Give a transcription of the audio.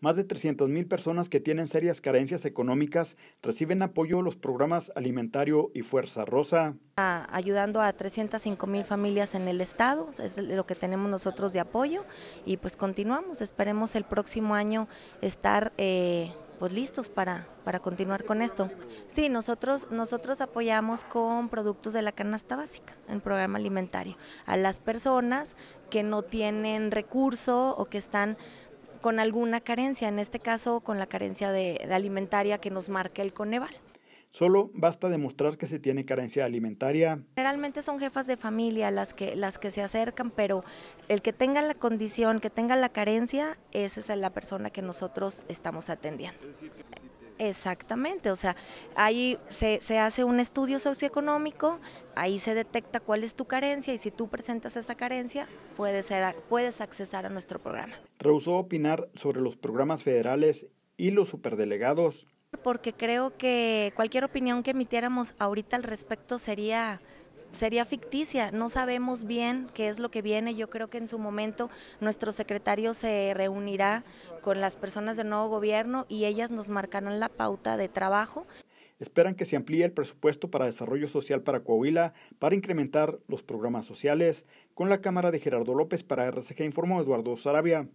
Más de 300.000 personas que tienen serias carencias económicas reciben apoyo a los programas Alimentario y Fuerza Rosa. Ah, ayudando a mil familias en el estado, es lo que tenemos nosotros de apoyo y pues continuamos, esperemos el próximo año estar... Eh, pues listos para, para continuar con esto. Sí, nosotros, nosotros apoyamos con productos de la canasta básica, el programa alimentario, a las personas que no tienen recurso o que están con alguna carencia, en este caso con la carencia de, alimentaria que nos marca el Coneval. Solo basta demostrar que se tiene carencia alimentaria. Generalmente son jefas de familia las que, las que se acercan, pero el que tenga la condición, que tenga la carencia, esa es la persona que nosotros estamos atendiendo. Exactamente, o sea, ahí se, hace un estudio socioeconómico, ahí se detecta cuál es tu carencia y si tú presentas esa carencia, puedes, ser, puedes accesar a nuestro programa. Rehusó opinar sobre los programas federales y los superdelegados porque creo que cualquier opinión que emitiéramos ahorita al respecto sería sería ficticia, no sabemos bien qué es lo que viene, yo creo que en su momento nuestro secretario se reunirá con las personas del nuevo gobierno y ellas nos marcarán la pauta de trabajo. Esperan que se amplíe el presupuesto para desarrollo social para Coahuila para incrementar los programas sociales. Con la Cámara de Gerardo López para RCG informó Eduardo Sarabia.